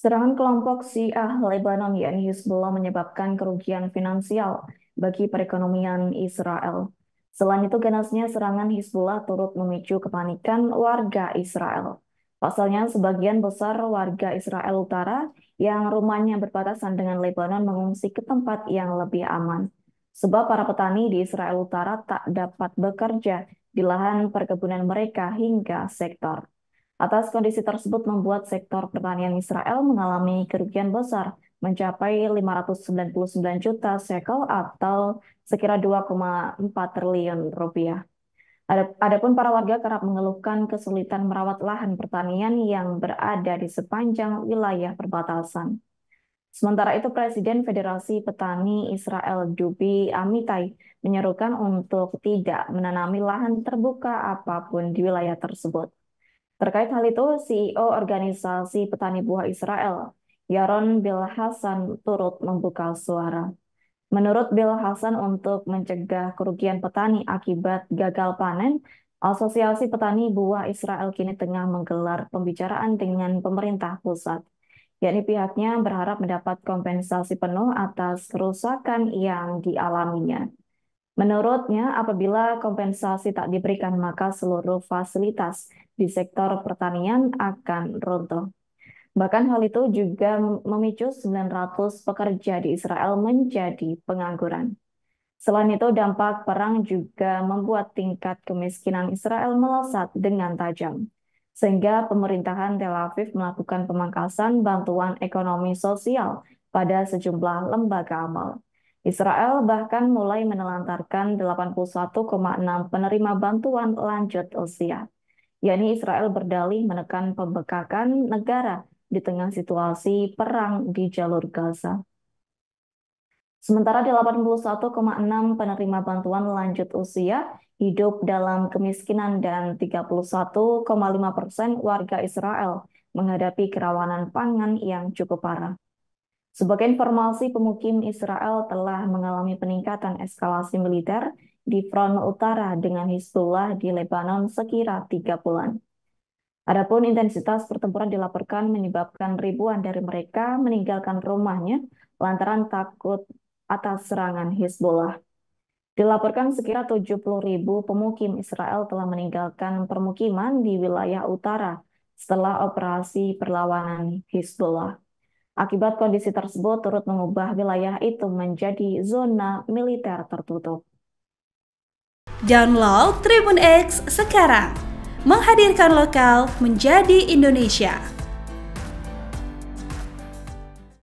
Serangan kelompok Syiah Lebanon yakni Hezbollah menyebabkan kerugian finansial bagi perekonomian Israel. Selain itu, ganasnya serangan Hezbollah turut memicu kepanikan warga Israel. Pasalnya, sebagian besar warga Israel Utara yang rumahnya berbatasan dengan Lebanon mengungsi ke tempat yang lebih aman. Sebab para petani di Israel Utara tak dapat bekerja di lahan perkebunan mereka hingga sektor. Atas kondisi tersebut membuat sektor pertanian Israel mengalami kerugian besar mencapai 599 juta sekel atau sekira 2,4 triliun rupiah. Adapun para warga kerap mengeluhkan kesulitan merawat lahan pertanian yang berada di sepanjang wilayah perbatasan. Sementara itu, Presiden Federasi Petani Israel Dubi Amitai menyerukan untuk tidak menanami lahan terbuka apapun di wilayah tersebut. Terkait hal itu, CEO Organisasi Petani Buah Israel, Yaron Hasan turut membuka suara. Menurut Hasan, untuk mencegah kerugian petani akibat gagal panen, Asosiasi Petani Buah Israel kini tengah menggelar pembicaraan dengan pemerintah pusat, yakni pihaknya berharap mendapat kompensasi penuh atas kerusakan yang dialaminya. Menurutnya, apabila kompensasi tak diberikan, maka seluruh fasilitas di sektor pertanian akan runtuh. Bahkan hal itu juga memicu 900 pekerja di Israel menjadi pengangguran. Selain itu, dampak perang juga membuat tingkat kemiskinan Israel melesat dengan tajam. Sehingga pemerintahan Tel Aviv melakukan pemangkasan bantuan ekonomi sosial pada sejumlah lembaga amal. Israel bahkan mulai menelantarkan 81,6 penerima bantuan lanjut usia, yakni Israel berdalih menekan pembekakan negara di tengah situasi perang di jalur Gaza. Sementara 81,6 penerima bantuan lanjut usia hidup dalam kemiskinan dan 31,5 persen warga Israel menghadapi kerawanan pangan yang cukup parah. Sebagai informasi, pemukim Israel telah mengalami peningkatan eskalasi militer di front utara dengan Hizbullah di Lebanon sekira tiga bulan. Adapun intensitas pertempuran dilaporkan menyebabkan ribuan dari mereka meninggalkan rumahnya lantaran takut atas serangan Hizbullah. Dilaporkan sekira 70 ribu pemukim Israel telah meninggalkan permukiman di wilayah utara setelah operasi perlawanan Hizbullah. Akibat kondisi tersebut turut mengubah wilayah itu menjadi zona militer tertutup. Download Tribun X sekarang. Menghadirkan lokal menjadi Indonesia.